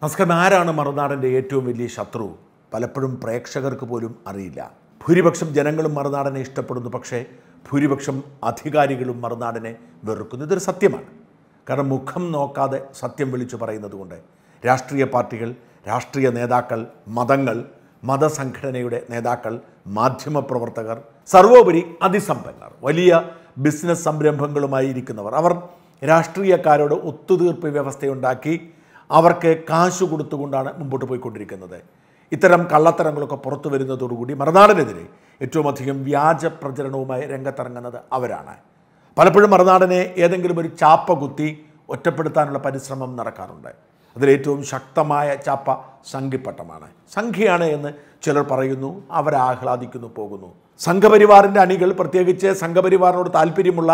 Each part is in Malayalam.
നമസ്കാരം ആരാണ് മറുനാടൻ്റെ ഏറ്റവും വലിയ ശത്രു പലപ്പോഴും പ്രേക്ഷകർക്ക് പോലും അറിയില്ല ഭൂരിപക്ഷം ജനങ്ങളും മറുനാടനെ ഇഷ്ടപ്പെടുന്നു പക്ഷേ ഭൂരിപക്ഷം അധികാരികളും മറുനാടനെ വെറുക്കുന്നു ഇതൊരു സത്യമാണ് കാരണം മുഖം നോക്കാതെ സത്യം വിളിച്ചു പറയുന്നതുകൊണ്ട് രാഷ്ട്രീയ പാർട്ടികൾ രാഷ്ട്രീയ നേതാക്കൾ മതങ്ങൾ മതസംഘടനയുടെ നേതാക്കൾ മാധ്യമ പ്രവർത്തകർ സർവോപരി അതിസമ്പന്നർ വലിയ ബിസിനസ് സംരംഭങ്ങളുമായി ഇരിക്കുന്നവർ അവർ രാഷ്ട്രീയക്കാരോട് ഒത്തുതീർപ്പ് വ്യവസ്ഥയുണ്ടാക്കി അവർക്ക് കാശു കൊടുത്തുകൊണ്ടാണ് മുമ്പോട്ട് പോയിക്കൊണ്ടിരിക്കുന്നത് ഇത്തരം കള്ളത്തരങ്ങളൊക്കെ പുറത്തു വരുന്നതോടുകൂടി മറുനാടനെതിരെ ഏറ്റവും അധികം വ്യാജ പ്രചരണവുമായി രംഗത്തിറങ്ങുന്നത് അവരാണ് പലപ്പോഴും മറുനാടനെ ഏതെങ്കിലും ഒരു ചാപ്പ കുത്തി ഒറ്റപ്പെടുത്താനുള്ള പരിശ്രമം നടക്കാറുണ്ട് അതിലേറ്റവും ശക്തമായ ചാപ്പ സംഘിപ്പട്ടമാണ് സംഘിയാണ് എന്ന് ചിലർ പറയുന്നു അവരാഹ്ലാദിക്കുന്നു പോകുന്നു സംഘപരിവാറിൻ്റെ അണികൾ പ്രത്യേകിച്ച് സംഘപരിവാറിനോട് താല്പര്യമുള്ള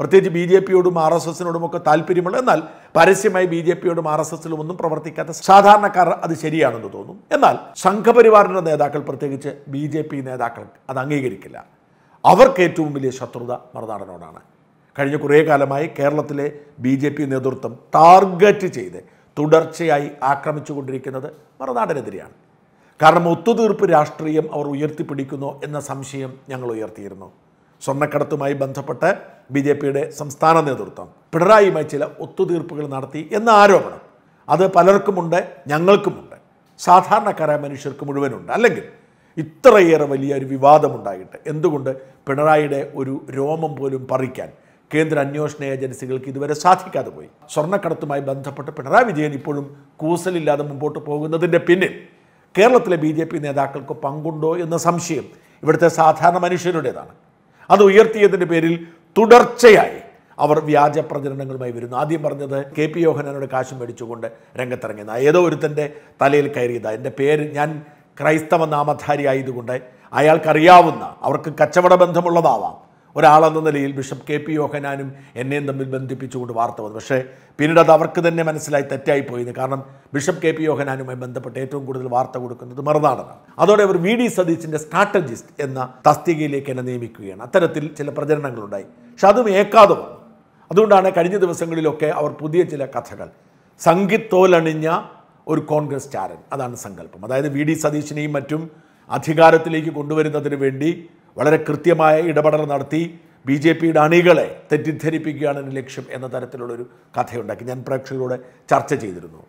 പ്രത്യേകിച്ച് ബി ജെ പിയോടും ആർ എസ് എസിനോടുമൊക്കെ താല്പര്യമുള്ള എന്നാൽ പരസ്യമായി ബി ജെ പിയോടും ആർ എസ് എസിലും ഒന്നും പ്രവർത്തിക്കാത്ത സാധാരണക്കാർ അത് ശരിയാണെന്ന് തോന്നും എന്നാൽ സംഘപരിവാറിൻ്റെ നേതാക്കൾ പ്രത്യേകിച്ച് ബി ജെ പി നേതാക്കൾ അത് അംഗീകരിക്കില്ല അവർക്ക് ഏറ്റവും വലിയ ശത്രുത മറുനാടനോടാണ് കഴിഞ്ഞ കുറേ കാലമായി കേരളത്തിലെ ബി ജെ പി നേതൃത്വം ടാർഗറ്റ് ചെയ്ത് തുടർച്ചയായി ആക്രമിച്ചുകൊണ്ടിരിക്കുന്നത് മറുനാടനെതിരെയാണ് കാരണം ഒത്തുതീർപ്പ് രാഷ്ട്രീയം അവർ ഉയർത്തിപ്പിടിക്കുന്നു എന്ന സംശയം ഞങ്ങൾ ഉയർത്തിയിരുന്നു സ്വർണ്ണക്കടത്തുമായി ബന്ധപ്പെട്ട് ബി ജെ പിയുടെ സംസ്ഥാന നേതൃത്വം പിണറായിയുമായി ചില ഒത്തുതീർപ്പുകൾ നടത്തി എന്ന ആരോപണം അത് പലർക്കുമുണ്ട് ഞങ്ങൾക്കുമുണ്ട് സാധാരണക്കാരായ മനുഷ്യർക്ക് മുഴുവനുണ്ട് അല്ലെങ്കിൽ ഇത്രയേറെ വലിയ ഒരു വിവാദമുണ്ടായിട്ട് എന്തുകൊണ്ട് പിണറായിയുടെ ഒരു രോമം പോലും പറിക്കാൻ കേന്ദ്ര അന്വേഷണ ഏജൻസികൾക്ക് ഇതുവരെ സാധിക്കാതെ പോയി സ്വർണ്ണക്കടത്തുമായി ബന്ധപ്പെട്ട് പിണറായി വിജയൻ ഇപ്പോഴും കൂസലില്ലാതെ മുമ്പോട്ട് പോകുന്നതിൻ്റെ പിന്നിൽ കേരളത്തിലെ ബി നേതാക്കൾക്ക് പങ്കുണ്ടോ എന്ന സംശയം ഇവിടുത്തെ സാധാരണ മനുഷ്യരുടേതാണ് അത് ഉയർത്തിയതിൻ്റെ പേരിൽ തുടർച്ചയായി അവർ വ്യാജ പ്രചരണങ്ങളുമായി വരുന്നു ആദ്യം പറഞ്ഞത് കെ പി യോഹനാനോട് കാശ് മേടിച്ചുകൊണ്ട് രംഗത്തിറങ്ങിയത് ഏതോ ഒരുത്തൻ്റെ തലയിൽ കയറിയതാ എൻ്റെ പേര് ഞാൻ ക്രൈസ്തവ നാമധാരി ആയതുകൊണ്ട് അയാൾക്കറിയാവുന്ന അവർക്ക് കച്ചവട ബന്ധമുള്ളതാവാം ഒരാളെന്ന നിലയിൽ ബിഷപ്പ് കെ പി യോഹനാനും എന്നെയും തമ്മിൽ ബന്ധിപ്പിച്ചുകൊണ്ട് വാർത്ത വന്നു പക്ഷേ പിന്നീട് അത് അവർക്ക് തന്നെ മനസ്സിലായി തെറ്റായിപ്പോയിന്ന് കാരണം ബിഷപ്പ് കെ പി യോഹനാനുമായി ബന്ധപ്പെട്ട് ഏറ്റവും കൂടുതൽ വാർത്ത കൊടുക്കുന്നത് മറുനാടനാണ് അതോടെ അവർ വി ഡി സതീശിൻ്റെ സ്ട്രാറ്റജിസ്റ്റ് എന്ന തസ്തികയിലേക്ക് എന്നെ നിയമിക്കുകയാണ് അത്തരത്തിൽ ചില പ്രചരണങ്ങളുണ്ടായി പക്ഷെ അതും ഏക്കാതെ വന്നു അതുകൊണ്ടാണ് കഴിഞ്ഞ ദിവസങ്ങളിലൊക്കെ അവർ പുതിയ ചില കഥകൾ സംഘിത്തോലണിഞ്ഞ ഒരു കോൺഗ്രസ് ചാരൻ അതാണ് സങ്കല്പം അതായത് വി ഡി സതീശിനെയും മറ്റും അധികാരത്തിലേക്ക് കൊണ്ടുവരുന്നതിന് വേണ്ടി വളരെ കൃത്യമായ ഇടപെടൽ നടത്തി ബി ജെ പിയുടെ അണികളെ തെറ്റിദ്ധരിപ്പിക്കുകയാണ് എൻ്റെ ലക്ഷ്യം എന്ന തരത്തിലുള്ളൊരു കഥയുണ്ടാക്കി ഞാൻ പ്രേക്ഷകരോട് ചർച്ച ചെയ്തിരുന്നു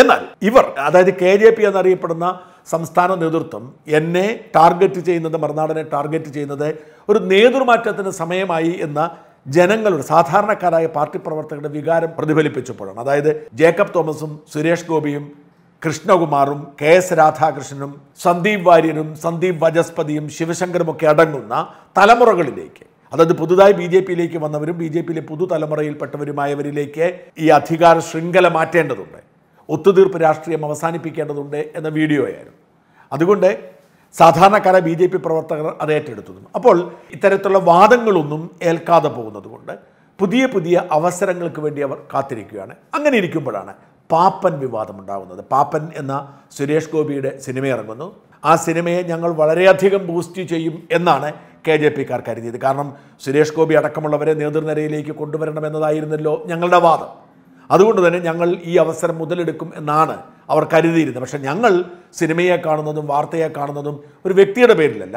എന്നാൽ ഇവർ അതായത് കെ ജെ പി എന്നറിയപ്പെടുന്ന സംസ്ഥാന നേതൃത്വം എന്നെ ടാർഗറ്റ് ചെയ്യുന്നത് മറുനാടനെ ടാർഗറ്റ് ചെയ്യുന്നത് ഒരു നേതൃമാറ്റത്തിന് സമയമായി എന്ന ജനങ്ങളുടെ സാധാരണക്കാരായ പാർട്ടി പ്രവർത്തകരുടെ വികാരം പ്രതിഫലിപ്പിച്ചപ്പോഴാണ് അതായത് ജേക്കബ് തോമസും സുരേഷ് ഗോപിയും കൃഷ്ണകുമാറും കെ എസ് രാധാകൃഷ്ണനും സന്ദീപ് വാര്യനും സന്ദീപ് വജസ്പതിയും ഒക്കെ അടങ്ങുന്ന തലമുറകളിലേക്ക് അതായത് പുതുതായി ബി ജെ പിയിലേക്ക് വന്നവരും ബി ജെ പിയിലെ പുതുതലമുറയിൽപ്പെട്ടവരുമായവരിലേക്ക് ഈ അധികാര ശൃംഖല മാറ്റേണ്ടതുണ്ട് ഒത്തുതീർപ്പ് രാഷ്ട്രീയം അവസാനിപ്പിക്കേണ്ടതുണ്ട് എന്ന വീഡിയോ ആയിരുന്നു അതുകൊണ്ട് സാധാരണക്കാരെ ബി ജെ പി പ്രവർത്തകർ അത് ഏറ്റെടുത്തതും അപ്പോൾ ഇത്തരത്തിലുള്ള വാദങ്ങളൊന്നും ഏൽക്കാതെ പോകുന്നതുകൊണ്ട് പുതിയ പുതിയ അവസരങ്ങൾക്ക് വേണ്ടി അവർ കാത്തിരിക്കുകയാണ് അങ്ങനെ ഇരിക്കുമ്പോഴാണ് പാപ്പൻ വിവാദമുണ്ടാകുന്നത് പാപ്പൻ എന്ന സുരേഷ് ഗോപിയുടെ സിനിമ ഇറങ്ങുന്നു ആ സിനിമയെ ഞങ്ങൾ വളരെയധികം ബൂസ്റ്റ് ചെയ്യും എന്നാണ് കെ ജെ കാർ കരുതിയത് കാരണം സുരേഷ് ഗോപി അടക്കമുള്ളവരെ നേതൃനിരയിലേക്ക് കൊണ്ടുവരണമെന്നതായിരുന്നല്ലോ ഞങ്ങളുടെ വാദം അതുകൊണ്ട് തന്നെ ഞങ്ങൾ ഈ അവസരം മുതലെടുക്കും എന്നാണ് അവർ കരുതിയിരുന്നത് പക്ഷേ ഞങ്ങൾ സിനിമയെ കാണുന്നതും വാർത്തയെ കാണുന്നതും ഒരു വ്യക്തിയുടെ പേരിലല്ല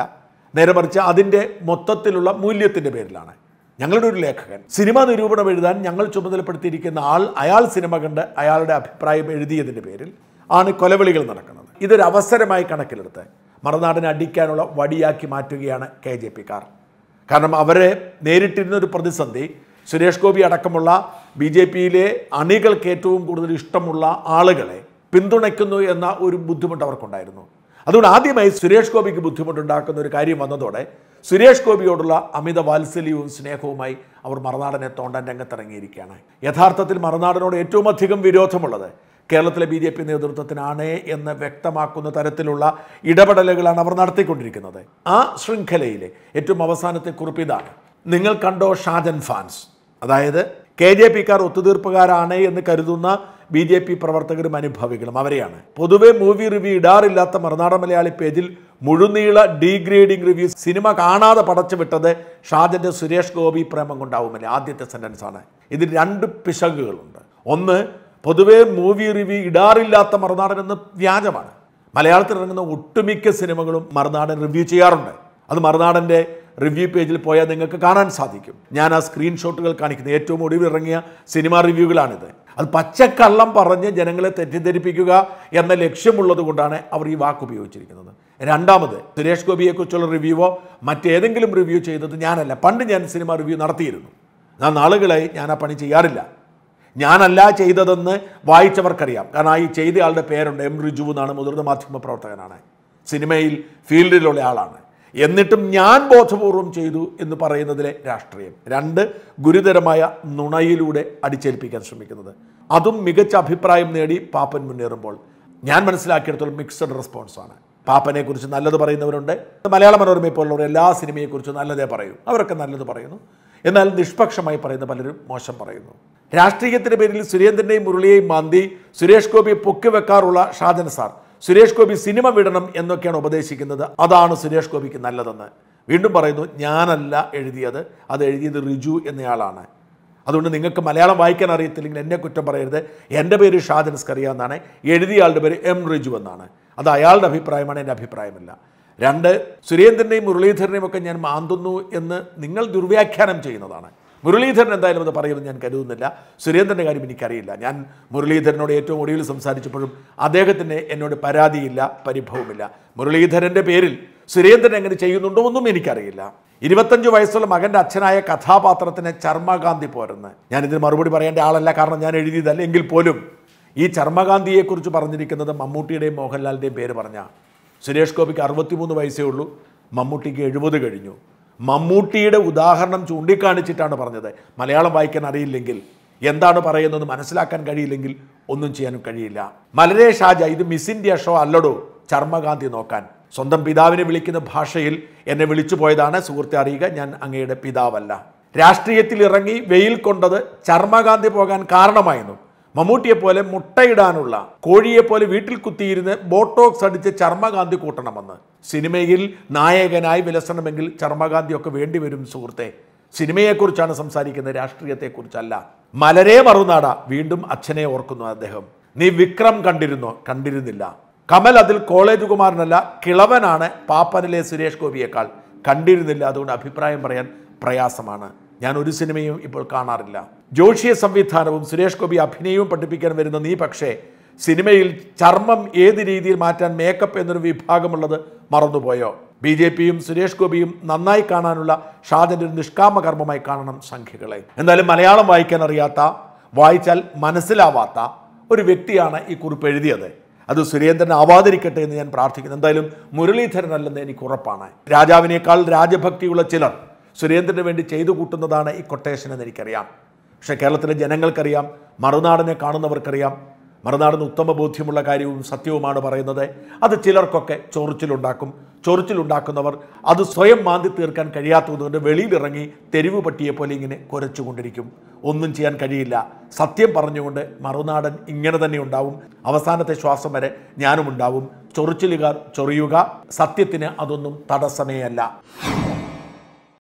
നേരെ മറിച്ച് അതിൻ്റെ മൊത്തത്തിലുള്ള മൂല്യത്തിൻ്റെ പേരിലാണ് ഞങ്ങളുടെ ഒരു ലേഖകൻ സിനിമാ നിരൂപണം എഴുതാൻ ഞങ്ങൾ ചുമതലപ്പെടുത്തിയിരിക്കുന്ന ആൾ അയാൾ സിനിമ കണ്ട് അയാളുടെ അഭിപ്രായം എഴുതിയതിൻ്റെ പേരിൽ ആണ് കൊലവിളികൾ നടക്കുന്നത് ഇതൊരു അവസരമായി കണക്കിലെടുത്ത് മറുനാടിനെ അടിക്കാനുള്ള വടിയാക്കി മാറ്റുകയാണ് കെ ജെ കാർ കാരണം അവരെ നേരിട്ടിരുന്ന ഒരു പ്രതിസന്ധി സുരേഷ് ഗോപി അടക്കമുള്ള ബി ജെ പിയിലെ അണികൾക്ക് ഏറ്റവും കൂടുതൽ ഇഷ്ടമുള്ള ആളുകളെ പിന്തുണയ്ക്കുന്നു എന്ന ഒരു ബുദ്ധിമുട്ട് അവർക്കുണ്ടായിരുന്നു അതുകൊണ്ട് ആദ്യമായി സുരേഷ് ഗോപിക്ക് ബുദ്ധിമുട്ടുണ്ടാക്കുന്ന ഒരു കാര്യം വന്നതോടെ സുരേഷ് ഗോപിയോടുള്ള അമിത വാത്സല്യവും സ്നേഹവുമായി അവർ മറുനാടനെ തോണ്ടാൻ രംഗത്തിറങ്ങിയിരിക്കുകയാണ് യഥാർത്ഥത്തിൽ മറുനാടനോട് ഏറ്റവും അധികം വിരോധമുള്ളത് കേരളത്തിലെ ബി ജെ പി നേതൃത്വത്തിനാണ് എന്ന് വ്യക്തമാക്കുന്ന തരത്തിലുള്ള ഇടപെടലുകളാണ് അവർ നടത്തിക്കൊണ്ടിരിക്കുന്നത് ആ ശൃംഖലയിലെ ഏറ്റവും അവസാനത്തെ കുറിപ്പിതാണ് നിങ്ങൾ കണ്ടോ ഷാജൻ ഫാൻസ് അതായത് കെ ജെ പിക്കാർ ഒത്തുതീർപ്പുകാരാണ് എന്ന് കരുതുന്ന ബി ജെ പി പ്രവർത്തകരും അനുഭവികളും അവരെയാണ് പൊതുവെ മൂവി റിവ്യൂ ഇടാറില്ലാത്ത മറുനാടൻ മലയാളി പേജിൽ മുഴുനീള ഡീഗ്രേഡിംഗ് റിവ്യൂ സിനിമ കാണാതെ പടച്ചു വിട്ടത് ഷാജൻ്റെ സുരേഷ് ഗോപി പ്രേമം കൊണ്ടാവുമല്ലേ ആദ്യത്തെ സെൻറ്റൻസാണ് ഇതിൽ രണ്ട് പിശകുകളുണ്ട് ഒന്ന് പൊതുവെ മൂവി റിവ്യൂ ഇടാറില്ലാത്ത മറുനാടൻ എന്ന് വ്യാജമാണ് മലയാളത്തിൽ ഇറങ്ങുന്ന ഒട്ടുമിക്ക സിനിമകളും മറുനാടൻ റിവ്യൂ ചെയ്യാറുണ്ട് അത് മറുനാടൻ്റെ റിവ്യൂ പേജിൽ പോയാൽ നിങ്ങൾക്ക് കാണാൻ സാധിക്കും ഞാൻ ആ സ്ക്രീൻഷോട്ടുകൾ കാണിക്കുന്നത് ഏറ്റവും ഒടുവിൽ ഇറങ്ങിയ സിനിമാ റിവ്യൂകളാണിത് അത് പച്ചക്കള്ളം പറഞ്ഞ് ജനങ്ങളെ തെറ്റിദ്ധരിപ്പിക്കുക എന്ന ലക്ഷ്യമുള്ളത് കൊണ്ടാണ് അവർ ഈ വാക്ക് ഉപയോഗിച്ചിരിക്കുന്നത് രണ്ടാമത് സുരേഷ് ഗോപിയെക്കുറിച്ചുള്ള റിവ്യൂവോ മറ്റേതെങ്കിലും റിവ്യൂ ചെയ്തത് ഞാനല്ല പണ്ട് ഞാൻ സിനിമ റിവ്യൂ നടത്തിയിരുന്നു ഞാൻ നാളുകളായി ഞാൻ ആ പണി ചെയ്യാറില്ല ഞാനല്ല ചെയ്തതെന്ന് വായിച്ചവർക്കറിയാം കാരണം ഈ ചെയ്തയാളുടെ പേരുണ്ട് എം റിജു എന്നാണ് മുതിർന്ന മാധ്യമ പ്രവർത്തകനാണ് സിനിമയിൽ ഫീൽഡിലുള്ള ആളാണ് എന്നിട്ടും ഞാൻ ബോധപൂർവം ചെയ്തു എന്ന് പറയുന്നതിലെ രാഷ്ട്രീയം രണ്ട് ഗുരുതരമായ നുണയിലൂടെ അടിച്ചേൽപ്പിക്കാൻ ശ്രമിക്കുന്നത് അതും മികച്ച അഭിപ്രായം നേടി പാപ്പൻ മുന്നേറുമ്പോൾ ഞാൻ മനസ്സിലാക്കിയിടത്തോളം മിക്സഡ് റെസ്പോൺസാണ് പാപ്പനെക്കുറിച്ച് നല്ലത് പറയുന്നവരുണ്ട് മലയാള മനോരമയെ പോലുള്ളവർ എല്ലാ സിനിമയെക്കുറിച്ചും നല്ലതേ പറയൂ അവരൊക്കെ നല്ലത് പറയുന്നു എന്നാൽ നിഷ്പക്ഷമായി പറയുന്ന പലരും മോശം പറയുന്നു രാഷ്ട്രീയത്തിൻ്റെ പേരിൽ സുരേന്ദ്രനെയും മുരളിയെയും മാന്തി സുരേഷ് ഗോപിയെ പൊക്കി വെക്കാറുള്ള ഷാജൻ സാർ സുരേഷ് ഗോപി സിനിമ വിടണം എന്നൊക്കെയാണ് ഉപദേശിക്കുന്നത് അതാണ് സുരേഷ് ഗോപിക്ക് നല്ലതെന്ന് വീണ്ടും പറയുന്നു ഞാനല്ല എഴുതിയത് അത് എഴുതിയത് റിജു എന്നയാളാണ് അതുകൊണ്ട് നിങ്ങൾക്ക് മലയാളം വായിക്കാൻ അറിയത്തില്ലെങ്കിൽ എന്നെ കുറ്റം പറയരുത് എൻ്റെ പേര് ഷാജൻസ്കർ എന്നാണ് എഴുതിയയാളുടെ പേര് എം റിജു എന്നാണ് അത് അയാളുടെ അഭിപ്രായമാണ് എൻ്റെ അഭിപ്രായമല്ല രണ്ട് സുരേന്ദ്രനെയും മുരളീധരനെയും ഒക്കെ ഞാൻ മാന്തുന്നു എന്ന് നിങ്ങൾ ദുർവ്യാഖ്യാനം ചെയ്യുന്നതാണ് മുരളീധരൻ എന്തായാലും അത് പറയുമെന്ന് ഞാൻ കരുതുന്നില്ല സുരേന്ദ്രൻ്റെ കാര്യം എനിക്കറിയില്ല ഞാൻ മുരളീധരനോട് ഏറ്റവും ഒടുവിൽ സംസാരിച്ചപ്പോഴും അദ്ദേഹത്തിന് എന്നോട് പരാതിയില്ല പരിഭവമില്ല മുരളീധരൻ്റെ പേരിൽ സുരേന്ദ്രൻ എങ്ങനെ ചെയ്യുന്നുണ്ടോ ഒന്നും എനിക്കറിയില്ല ഇരുപത്തഞ്ച് വയസ്സുള്ള മകൻ്റെ അച്ഛനായ കഥാപാത്രത്തിന് ചർമ്മകാന്തി പോരുന്ന് ഞാൻ മറുപടി പറയേണ്ട ആളല്ല കാരണം ഞാൻ എഴുതിയതല്ല എങ്കിൽ പോലും ഈ ചർമ്മകാന്തിയെക്കുറിച്ച് പറഞ്ഞിരിക്കുന്നത് മമ്മൂട്ടിയുടെയും മോഹൻലാലിൻ്റെയും പേര് പറഞ്ഞ സുരേഷ് ഗോപിക്ക് അറുപത്തിമൂന്ന് വയസ്സേ ഉള്ളൂ മമ്മൂട്ടിക്ക് എഴുപത് കഴിഞ്ഞു മമ്മൂട്ടിയുടെ ഉദാഹരണം ചൂണ്ടിക്കാണിച്ചിട്ടാണ് പറഞ്ഞത് മലയാളം വായിക്കാൻ അറിയില്ലെങ്കിൽ എന്താണ് പറയുന്നത് മനസ്സിലാക്കാൻ കഴിയില്ലെങ്കിൽ ഒന്നും ചെയ്യാനും കഴിയില്ല മലരെ ഷാജ ഇത് മിസ് ഇന്ത്യ ഷോ അല്ലടോ ചർമ്മകാന്തി നോക്കാൻ സ്വന്തം പിതാവിനെ വിളിക്കുന്ന ഭാഷയിൽ എന്നെ വിളിച്ചു പോയതാണ് സുഹൃത്തെ അറിയുക ഞാൻ അങ്ങയുടെ പിതാവല്ല രാഷ്ട്രീയത്തിൽ ഇറങ്ങി വെയിൽ കൊണ്ടത് ചർമ്മകാന്തി പോകാൻ കാരണമായിരുന്നു മമ്മൂട്ടിയെ പോലെ മുട്ടയിടാനുള്ള കോഴിയെ പോലെ വീട്ടിൽ കുത്തിയിരുന്ന് ബോട്ടോക്സ് അടിച്ച് ചർമ്മകാന്തി കൂട്ടണമെന്ന് സിനിമയിൽ നായകനായി വിലസണമെങ്കിൽ ഒക്കെ വേണ്ടിവരും സുഹൃത്തെ സിനിമയെക്കുറിച്ചാണ് സംസാരിക്കുന്നത് രാഷ്ട്രീയത്തെക്കുറിച്ചല്ല മലരെ മറുനാട വീണ്ടും അച്ഛനെ ഓർക്കുന്നു അദ്ദേഹം നീ വിക്രം കണ്ടിരുന്നോ കണ്ടിരുന്നില്ല കമൽ അതിൽ കോളേജ് കുമാരനല്ല കിളവനാണ് പാപ്പനിലെ സുരേഷ് ഗോപിയേക്കാൾ കണ്ടിരുന്നില്ല അതുകൊണ്ട് അഭിപ്രായം പറയാൻ പ്രയാസമാണ് ഞാൻ ഒരു സിനിമയും ഇപ്പോൾ കാണാറില്ല ജോഷിയ സംവിധാനവും സുരേഷ് ഗോപി അഭിനയവും പഠിപ്പിക്കാൻ വരുന്ന നീ പക്ഷേ സിനിമയിൽ ചർമ്മം ഏത് രീതിയിൽ മാറ്റാൻ മേക്കപ്പ് എന്നൊരു വിഭാഗമുള്ളത് മറന്നുപോയോ ബി ജെ പിയും സുരേഷ് ഗോപിയും നന്നായി കാണാനുള്ള ഷാജൻ്റെ ഒരു നിഷ്കാമ കർമ്മമായി കാണണം സംഖ്യകളെ എന്നാലും മലയാളം വായിക്കാൻ അറിയാത്ത വായിച്ചാൽ മനസ്സിലാവാത്ത ഒരു വ്യക്തിയാണ് ഈ കുറിപ്പ് എഴുതിയത് അത് സുരേന്ദ്രൻ ആവാതിരിക്കട്ടെ എന്ന് ഞാൻ പ്രാർത്ഥിക്കുന്നു എന്തായാലും മുരളീധരൻ അല്ലെന്ന് എനിക്ക് ഉറപ്പാണ് രാജാവിനേക്കാൾ രാജഭക്തിയുള്ള ചിലർ സുരേന്ദ്രന് വേണ്ടി ചെയ്തു കൂട്ടുന്നതാണ് ഈ കൊട്ടേഷൻ എന്ന് എനിക്കറിയാം പക്ഷേ കേരളത്തിലെ ജനങ്ങൾക്കറിയാം മറുനാടിനെ കാണുന്നവർക്കറിയാം മറുനാടിന് ഉത്തമ ബോധ്യമുള്ള കാര്യവും സത്യവുമാണ് പറയുന്നത് അത് ചിലർക്കൊക്കെ ചോറിച്ചിലുണ്ടാക്കും ചോറിച്ചിലുണ്ടാക്കുന്നവർ അത് സ്വയം മാന്തി തീർക്കാൻ കഴിയാത്തതുകൊണ്ട് വെളിയിലിറങ്ങി തെരുവ് പട്ടിയെ പോലെ ഇങ്ങനെ കുരച്ചുകൊണ്ടിരിക്കും ഒന്നും ചെയ്യാൻ കഴിയില്ല സത്യം പറഞ്ഞുകൊണ്ട് മറുനാടൻ ഇങ്ങനെ തന്നെ ഉണ്ടാവും അവസാനത്തെ ശ്വാസം വരെ ഞാനും ഉണ്ടാവും ചൊറിച്ചിലുകാർ ചൊറിയുക സത്യത്തിന് അതൊന്നും തടസ്സമേയല്ല